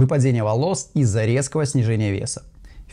выпадение волос из-за резкого снижения веса.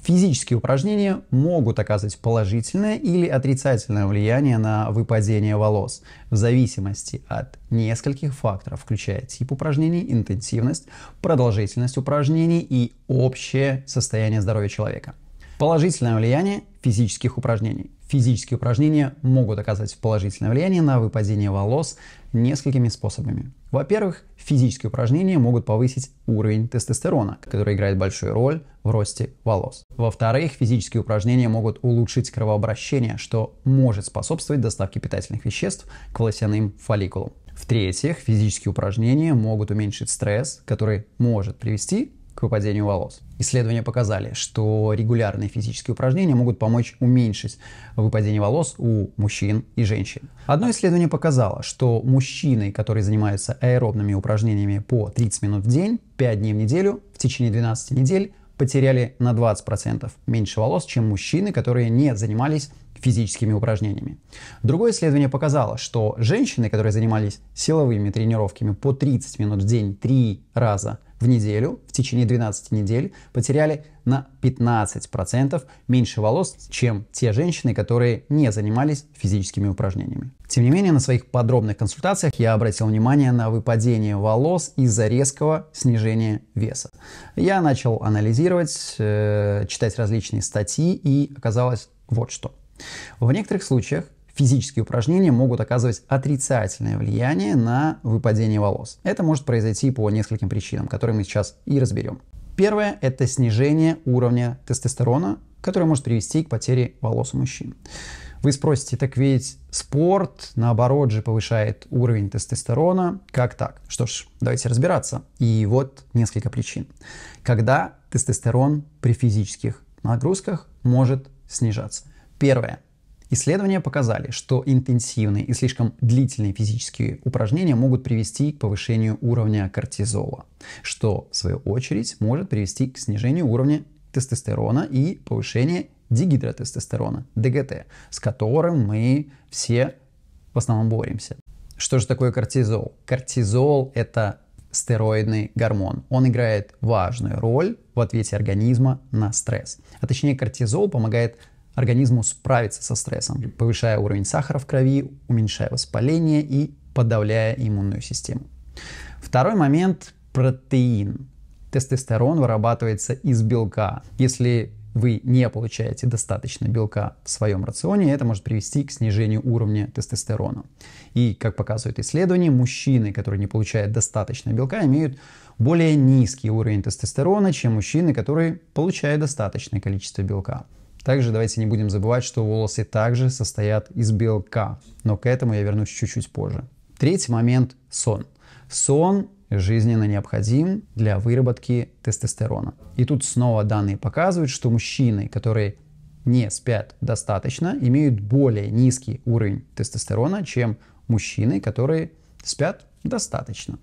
Физические упражнения могут оказывать положительное или отрицательное влияние на выпадение волос в зависимости от нескольких факторов, включая тип упражнений, интенсивность, продолжительность упражнений и общее состояние здоровья человека. Положительное влияние физических упражнений. Физические упражнения могут оказать положительное влияние на выпадение волос несколькими способами. Во-первых, физические упражнения могут повысить уровень тестостерона, который играет большую роль в росте волос. Во-вторых, физические упражнения могут улучшить кровообращение, что может способствовать доставке питательных веществ к волосяным фолликулам. В-третьих, физические упражнения могут уменьшить стресс, который может привести к выпадению волос. Исследования показали, что регулярные физические упражнения могут помочь уменьшить выпадение волос у мужчин и женщин. Одно исследование показало, что мужчины, которые занимаются аэробными упражнениями по 30 минут в день, 5 дней в неделю, в течение 12 недель, потеряли на 20% меньше волос, чем мужчины, которые не занимались физическими упражнениями. Другое исследование показало, что женщины, которые занимались силовыми тренировками по 30 минут в день 3 раза – в неделю, в течение 12 недель, потеряли на 15% меньше волос, чем те женщины, которые не занимались физическими упражнениями. Тем не менее, на своих подробных консультациях я обратил внимание на выпадение волос из-за резкого снижения веса. Я начал анализировать, э, читать различные статьи и оказалось вот что. В некоторых случаях физические упражнения могут оказывать отрицательное влияние на выпадение волос. Это может произойти по нескольким причинам, которые мы сейчас и разберем. Первое – это снижение уровня тестостерона, которое может привести к потере волос у мужчин. Вы спросите, так ведь спорт, наоборот же, повышает уровень тестостерона. Как так? Что ж, давайте разбираться. И вот несколько причин. Когда тестостерон при физических нагрузках может снижаться. Первое. Исследования показали, что интенсивные и слишком длительные физические упражнения могут привести к повышению уровня кортизола, что в свою очередь может привести к снижению уровня тестостерона и повышению дигидротестостерона, ДГТ, с которым мы все в основном боремся. Что же такое кортизол? Кортизол – это стероидный гормон. Он играет важную роль в ответе организма на стресс. А точнее, кортизол помогает организму справиться со стрессом, повышая уровень сахара в крови, уменьшая воспаление и подавляя иммунную систему. Второй момент – протеин. Тестостерон вырабатывается из белка. Если вы не получаете достаточно белка в своем рационе, это может привести к снижению уровня тестостерона. И, как показывают исследования, мужчины, которые не получают достаточно белка, имеют более низкий уровень тестостерона, чем мужчины, которые получают достаточное количество белка. Также давайте не будем забывать, что волосы также состоят из белка, но к этому я вернусь чуть-чуть позже. Третий момент – сон. Сон жизненно необходим для выработки тестостерона. И тут снова данные показывают, что мужчины, которые не спят достаточно, имеют более низкий уровень тестостерона, чем мужчины, которые спят достаточно.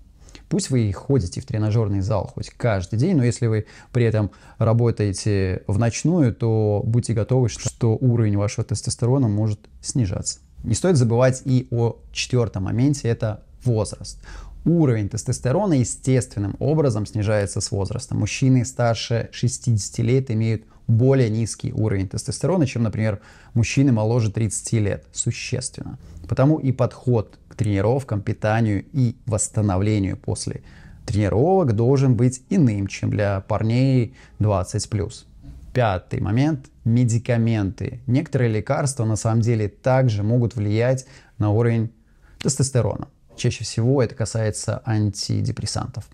Пусть вы ходите в тренажерный зал хоть каждый день, но если вы при этом работаете в ночную, то будьте готовы, что уровень вашего тестостерона может снижаться. Не стоит забывать и о четвертом моменте, это возраст. Уровень тестостерона естественным образом снижается с возрастом. Мужчины старше 60 лет имеют более низкий уровень тестостерона, чем, например, мужчины моложе 30 лет. Существенно. Потому и подход к тренировкам, питанию и восстановлению после тренировок должен быть иным, чем для парней 20+. Пятый момент – медикаменты. Некоторые лекарства на самом деле также могут влиять на уровень тестостерона. Чаще всего это касается антидепрессантов.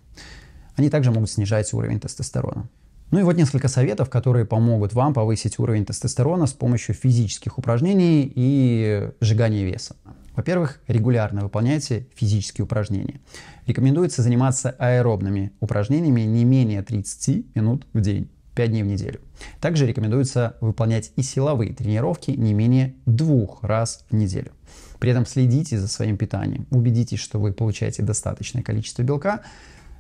Они также могут снижать уровень тестостерона. Ну и вот несколько советов, которые помогут вам повысить уровень тестостерона с помощью физических упражнений и сжигания веса. Во-первых, регулярно выполняйте физические упражнения. Рекомендуется заниматься аэробными упражнениями не менее 30 минут в день. 5 дней в неделю. Также рекомендуется выполнять и силовые тренировки не менее двух раз в неделю. При этом следите за своим питанием, убедитесь, что вы получаете достаточное количество белка,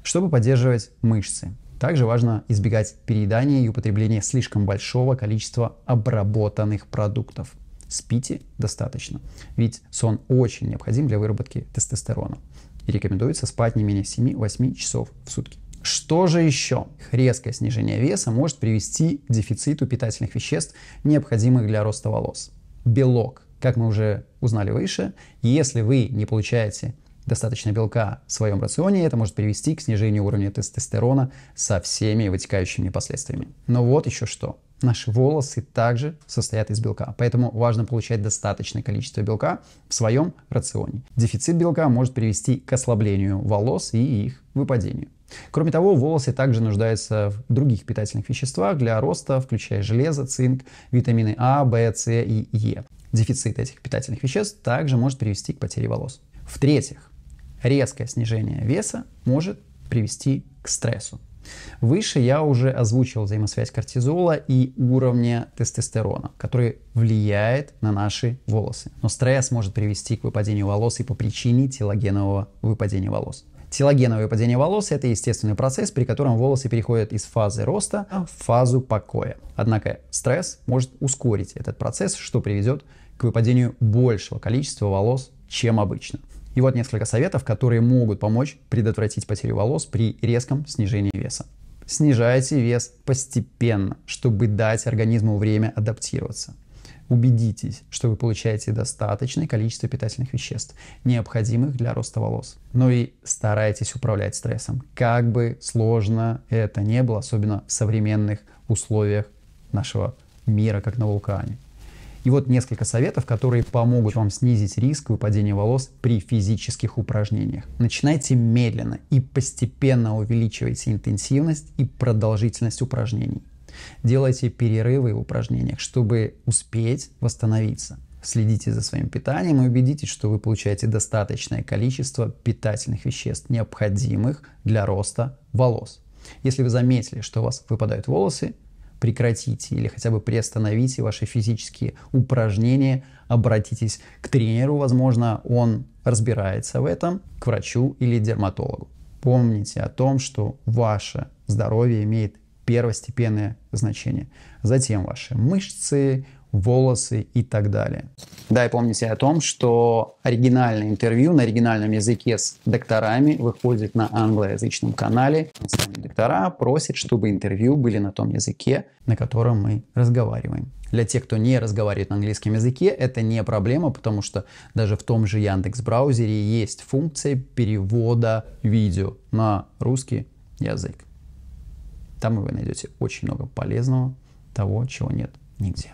чтобы поддерживать мышцы. Также важно избегать переедания и употребления слишком большого количества обработанных продуктов. Спите достаточно, ведь сон очень необходим для выработки тестостерона. И рекомендуется спать не менее 7-8 часов в сутки. Что же еще? Резкое снижение веса может привести к дефициту питательных веществ, необходимых для роста волос. Белок, как мы уже узнали выше, если вы не получаете достаточно белка в своем рационе, это может привести к снижению уровня тестостерона со всеми вытекающими последствиями. Но вот еще что. Наши волосы также состоят из белка, поэтому важно получать достаточное количество белка в своем рационе. Дефицит белка может привести к ослаблению волос и их выпадению. Кроме того, волосы также нуждаются в других питательных веществах для роста, включая железо, цинк, витамины А, В, С и Е. Дефицит этих питательных веществ также может привести к потере волос. В-третьих, резкое снижение веса может привести к стрессу. Выше я уже озвучил взаимосвязь кортизола и уровня тестостерона, который влияет на наши волосы. Но стресс может привести к выпадению волос и по причине телогенового выпадения волос. Телогеновое выпадение волос – это естественный процесс, при котором волосы переходят из фазы роста а. в фазу покоя. Однако стресс может ускорить этот процесс, что приведет к выпадению большего количества волос, чем обычно. И вот несколько советов, которые могут помочь предотвратить потерю волос при резком снижении веса. Снижайте вес постепенно, чтобы дать организму время адаптироваться. Убедитесь, что вы получаете достаточное количество питательных веществ, необходимых для роста волос. Ну и старайтесь управлять стрессом. Как бы сложно это не было, особенно в современных условиях нашего мира, как на вулкане. И вот несколько советов, которые помогут вам снизить риск выпадения волос при физических упражнениях. Начинайте медленно и постепенно увеличивайте интенсивность и продолжительность упражнений. Делайте перерывы в упражнениях, чтобы успеть восстановиться. Следите за своим питанием и убедитесь, что вы получаете достаточное количество питательных веществ, необходимых для роста волос. Если вы заметили, что у вас выпадают волосы, прекратите или хотя бы приостановите ваши физические упражнения, обратитесь к тренеру, возможно, он разбирается в этом, к врачу или дерматологу. Помните о том, что ваше здоровье имеет первостепенное значение. Затем ваши мышцы, волосы и так далее. Да, и помните о том, что оригинальное интервью на оригинальном языке с докторами выходит на англоязычном канале. Сами доктора просят, чтобы интервью были на том языке, на котором мы разговариваем. Для тех, кто не разговаривает на английском языке, это не проблема, потому что даже в том же Яндекс браузере есть функция перевода видео на русский язык. Там вы найдете очень много полезного, того, чего нет нигде.